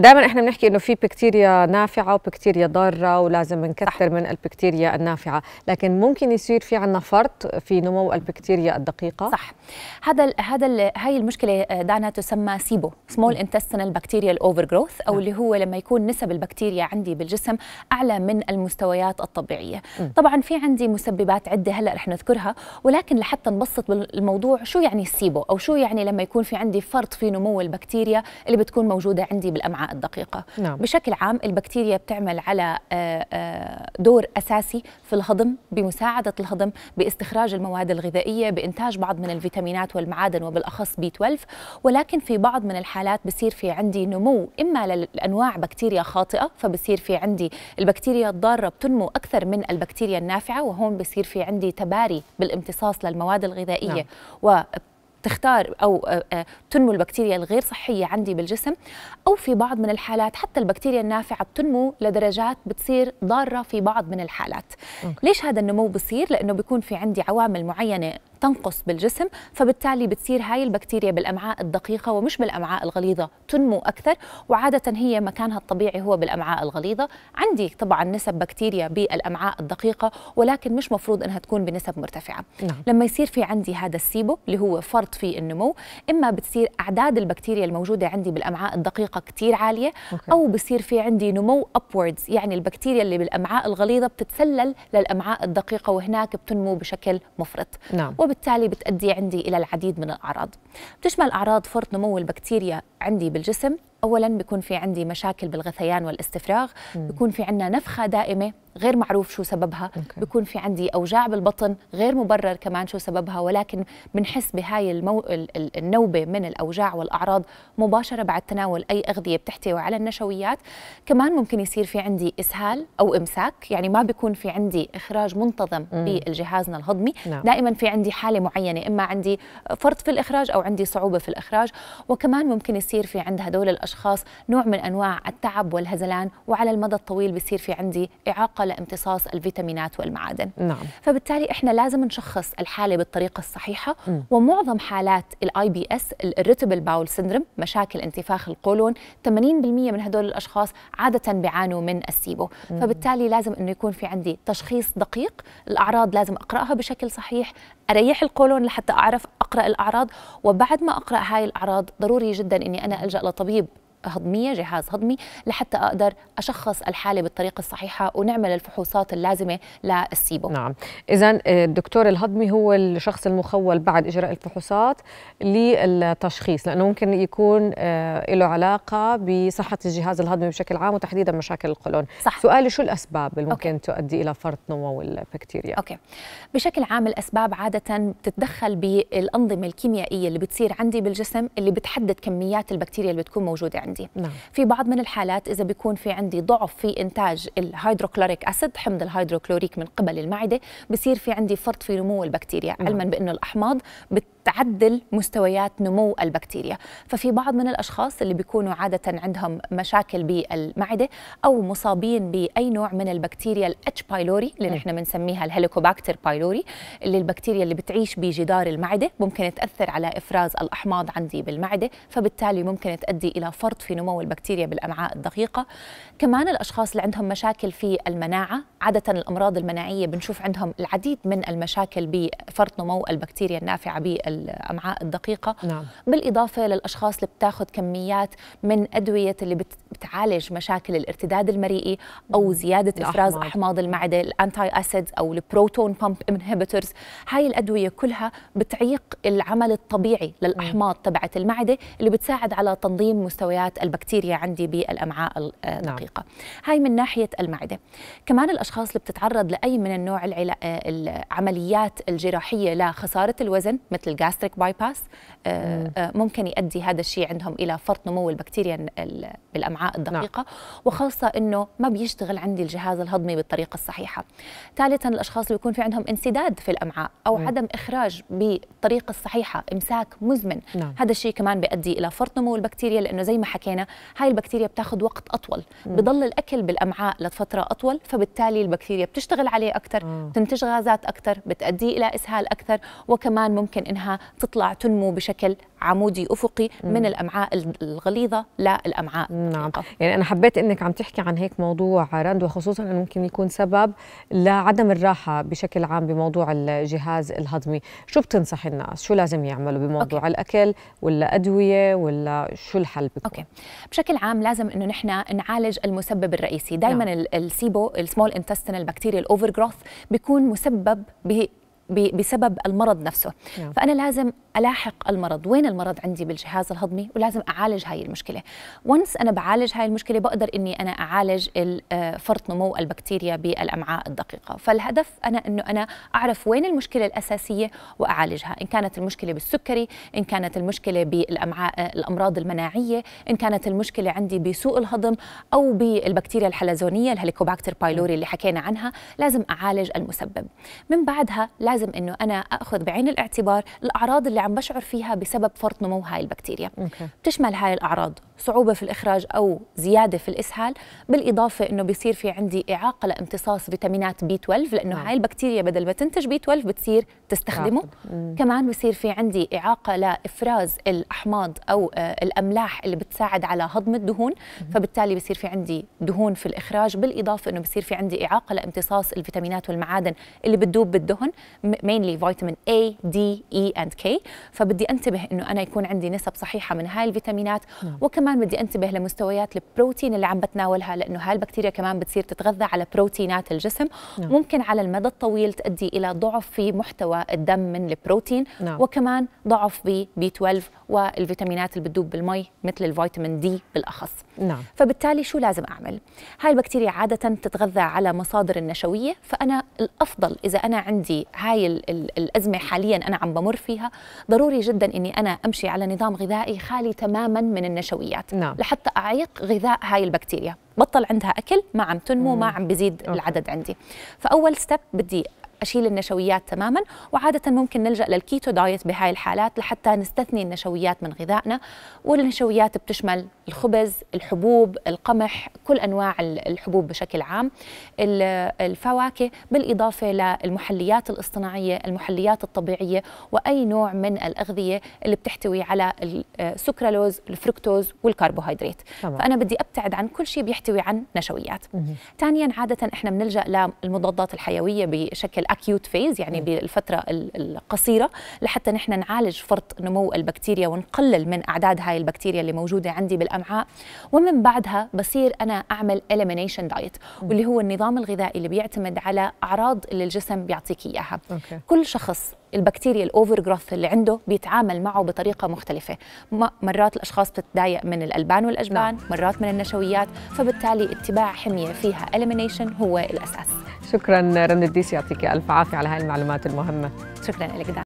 دائما احنا بنحكي انه في بكتيريا نافعه وبكتيريا ضاره ولازم نكثر من البكتيريا النافعه، لكن ممكن يصير في عندنا فرط في نمو البكتيريا الدقيقه صح هذا هذا ال هاي المشكله دعنا تسمى سيبو سمول انتستنال بكتيريا اوفر جروث او نعم. اللي هو لما يكون نسب البكتيريا عندي بالجسم اعلى من المستويات الطبيعيه، م. طبعا في عندي مسببات عده هلا رح نذكرها ولكن لحتى نبسط بالموضوع شو يعني السيبو او شو يعني لما يكون في عندي فرط في نمو البكتيريا اللي بتكون موجوده عندي بالامعاء الدقيقه نعم. بشكل عام البكتيريا بتعمل على آه، آه، دور اساسي في الهضم بمساعده الهضم باستخراج المواد الغذائيه بانتاج بعض من الفيتامينات والمعادن وبالاخص بي 12 ولكن في بعض من الحالات بصير في عندي نمو اما لانواع بكتيريا خاطئه فبصير في عندي البكتيريا الضاره بتنمو اكثر من البكتيريا النافعه وهون بصير في عندي تباري بالامتصاص للمواد الغذائيه نعم. تختار او آه، آه، تنمو البكتيريا الغير صحيه عندي بالجسم او في بعض من الحالات حتى البكتيريا النافعه بتنمو لدرجات بتصير ضاره في بعض من الحالات أوكي. ليش هذا النمو بصير لانه بيكون في عندي عوامل معينه تنقص بالجسم فبالتالي بتصير هاي البكتيريا بالامعاء الدقيقه ومش بالامعاء الغليظه تنمو اكثر وعاده هي مكانها الطبيعي هو بالامعاء الغليظه عندي طبعا نسب بكتيريا بالامعاء الدقيقه ولكن مش مفروض انها تكون بنسب مرتفعه نعم. لما يصير في عندي هذا السيبو اللي هو فرط في النمو اما بتصير اعداد البكتيريا الموجوده عندي بالامعاء الدقيقه كثير عاليه أوكي. او بصير في عندي نمو ابوردز يعني البكتيريا اللي بالامعاء الغليظه بتتسلل للامعاء الدقيقه وهناك بتنمو بشكل مفرط نعم. وبالتالي بتؤدي عندي إلى العديد من الأعراض بتشمل أعراض فرط نمو البكتيريا عندي بالجسم اولا بيكون في عندي مشاكل بالغثيان والاستفراغ مم. بيكون في عندنا نفخه دائمه غير معروف شو سببها مكي. بيكون في عندي اوجاع بالبطن غير مبرر كمان شو سببها ولكن بنحس بهاي المو... النوبه من الاوجاع والاعراض مباشره بعد تناول اي اغذيه بتحتوي على النشويات كمان ممكن يصير في عندي اسهال او امساك يعني ما بيكون في عندي اخراج منتظم مم. بجهازنا الهضمي no. نعم. دائما في عندي حاله معينه اما عندي فرط في الاخراج او عندي صعوبه في الاخراج وكمان ممكن يصير في عند هدول الاشخاص الأشخاص نوع من أنواع التعب والهزلان وعلى المدى الطويل بصير في عندي إعاقة لامتصاص الفيتامينات والمعادن نعم. فبالتالي إحنا لازم نشخص الحالة بالطريقة الصحيحة م. ومعظم حالات الاي بي اس الريتبل باول سندروم مشاكل انتفاخ القولون 80% من هدول الأشخاص عادة بيعانوا من السيبو م. فبالتالي لازم أنه يكون في عندي تشخيص دقيق الأعراض لازم أقرأها بشكل صحيح أريح القولون لحتى أعرف أقرأ الأعراض وبعد ما أقرأ هاي الأعراض ضروري جدا أني أنا ألجأ لطبيب هضميه جهاز هضمي لحتى اقدر اشخص الحاله بالطريقه الصحيحه ونعمل الفحوصات اللازمه للسيبو نعم اذا آه، الدكتور الهضمي هو الشخص المخول بعد اجراء الفحوصات للتشخيص لانه ممكن يكون آه، له علاقه بصحه الجهاز الهضمي بشكل عام وتحديدا مشاكل القولون صح. سؤالي شو الاسباب اللي ممكن أوكي. تؤدي الى فرط نمو البكتيريا اوكي بشكل عام الاسباب عاده بتتدخل بالانظمه الكيميائيه اللي بتصير عندي بالجسم اللي بتحدد كميات البكتيريا اللي بتكون موجوده عندي عندي نعم. في بعض من الحالات اذا بيكون في عندي ضعف في انتاج الهيدروكلوريك اسيد حمض الهيدروكلوريك من قبل المعده بصير في عندي فرط في نمو البكتيريا نعم. علما بانه الاحماض بت تعدل مستويات نمو البكتيريا ففي بعض من الأشخاص اللي بيكونوا عادة عندهم مشاكل بالمعدة أو مصابين بأي نوع من البكتيريا الاتش بايلوري اللي نحن بنسميها الهيليكوباكتر بايلوري اللي البكتيريا اللي بتعيش بجدار المعدة ممكن تأثر على إفراز الأحماض عندي بالمعدة فبالتالي ممكن تؤدي إلى فرط في نمو البكتيريا بالأمعاء الدقيقة كمان الأشخاص اللي عندهم مشاكل في المناعة عادة الأمراض المناعية بنشوف عندهم العديد من المشاكل بفرط نمو البكتيريا النافعة بال الامعاء الدقيقه نعم. بالاضافه للاشخاص اللي بتاخذ كميات من ادويه اللي بتعالج مشاكل الارتداد المريئي او زياده الأحماض. افراز احماض المعده الانتي اسيد او البروتون بامب انهبيتورز هاي الادويه كلها بتعيق العمل الطبيعي للاحماض تبعت المعده اللي بتساعد على تنظيم مستويات البكتيريا عندي بالامعاء آه، نعم. الدقيقه نعم. هاي من ناحيه المعده كمان الاشخاص اللي بتتعرض لاي من النوع آه، العمليات الجراحيه لخساره الوزن مثل الجاستريك باي باس ممكن يؤدي هذا الشيء عندهم الى فرط نمو البكتيريا بالامعاء نعم. الدقيقه نعم. وخاصه انه ما بيشتغل عندي الجهاز الهضمي بالطريقه الصحيحه ثالثا الاشخاص اللي بيكون في عندهم انسداد في الامعاء او عدم اخراج بالطريقه الصحيحه امساك مزمن نعم. هذا الشيء كمان بيؤدي الى فرط نمو البكتيريا لانه زي ما حكينا هاي البكتيريا بتاخذ وقت اطول بضل الاكل بالامعاء لفتره اطول فبالتالي البكتيريا بتشتغل عليه اكثر آه. بتنتج غازات اكثر بتؤدي الى اسهال اكثر وكمان ممكن انها تطلع تنمو بشكل عمودي افقي من الامعاء الغليظه للامعاء نعم يعني انا حبيت انك عم تحكي عن هيك موضوع رند وخصوصا انه ممكن يكون سبب لعدم الراحه بشكل عام بموضوع الجهاز الهضمي شو بتنصح الناس شو لازم يعملوا بموضوع أوكي. الاكل ولا ادويه ولا شو الحل بيكون اوكي بشكل عام لازم انه نحن نعالج المسبب الرئيسي دائما نعم. السيبو السمول انتستينال بكتيريا الاوفر جروث بيكون مسبب ب بسبب المرض نفسه نعم. فانا لازم الاحق المرض وين المرض عندي بالجهاز الهضمي ولازم اعالج هاي المشكله ونس انا بعالج هاي المشكله بقدر اني انا اعالج آه، فرط نمو البكتيريا بالامعاء الدقيقه فالهدف انا انه انا اعرف وين المشكله الاساسيه واعالجها ان كانت المشكله بالسكري ان كانت المشكله بالامعاء الامراض المناعيه ان كانت المشكله عندي بسوء الهضم او بالبكتيريا الحلزونيه الهليكوباكتر بايلوري اللي حكينا عنها لازم اعالج المسبب من بعدها لازم لازم انه انا اخذ بعين الاعتبار الاعراض اللي عم بشعر فيها بسبب فرط نمو هاي البكتيريا بتشمل هاي الاعراض صعوبة في الإخراج أو زيادة في الإسهال بالإضافة أنه بيصير في عندي إعاقة لامتصاص فيتامينات بي 12 لأنه نعم. هاي البكتيريا بدل ما تنتج بي 12 بتصير تستخدمه كمان بصير في عندي إعاقة لإفراز الأحماض أو آه، الأملاح اللي بتساعد على هضم الدهون فبالتالي بصير في عندي دهون في الإخراج بالإضافة أنه بصير في عندي إعاقة لامتصاص الفيتامينات والمعادن اللي بتدوب بالدهن mainly فيتامين A, D, E and K فبدي أنتبه أنه أنا يكون عندي نسب صحيحة من هاي الفيتامينات نعم. وكمان كمان بدي انتبه لمستويات البروتين اللي عم بتناولها لانه البكتيريا كمان بتصير تتغذى على بروتينات الجسم نعم. ممكن على المدى الطويل تؤدي الى ضعف في محتوى الدم من البروتين نعم. وكمان ضعف ب بي 12 والفيتامينات اللي بتدوب بالمي مثل الفيتامين دي بالاخص نعم. فبالتالي شو لازم اعمل هاي البكتيريا عاده تتغذى على مصادر النشويه فانا الافضل اذا انا عندي هاي الـ الـ الازمه حاليا انا عم بمر فيها ضروري جدا اني انا امشي على نظام غذائي خالي تماما من النشويات الحيوانات نعم. لحتى اعيق غذاء هاي البكتيريا بطل عندها اكل ما عم تنمو مم. ما عم بزيد أوكي. العدد عندي فاول ستيب بدي اشيل النشويات تماما وعاده ممكن نلجا للكيتو دايت بهاي الحالات لحتى نستثني النشويات من غذائنا والنشويات بتشمل الخبز الحبوب القمح كل أنواع الحبوب بشكل عام الفواكه بالإضافة للمحليات الاصطناعية المحليات الطبيعية وأي نوع من الأغذية اللي بتحتوي على السكرالوز الفركتوز والكربوهيدرات فأنا بدي أبتعد عن كل شيء بيحتوي عن نشويات ثانيا عادة إحنا بنلجأ للمضادات الحيوية بشكل أكيوت فيز يعني مم. بالفترة القصيرة لحتى نحن نعالج فرط نمو البكتيريا ونقلل من أعداد هاي البكتيريا اللي موجودة عندي بال الامعاء ومن بعدها بصير انا اعمل اليمينيشن دايت واللي هو النظام الغذائي اللي بيعتمد على اعراض اللي الجسم بيعطيك اياها أوكي. كل شخص البكتيريا الاوفر جروث اللي عنده بيتعامل معه بطريقه مختلفه مرات الاشخاص بتتضايق من الالبان والاجبان نعم. مرات من النشويات فبالتالي اتباع حميه فيها اليمينيشن هو الاساس شكرا رند الديسي يعطيك الف عافيه على هاي المعلومات المهمه شكرا لك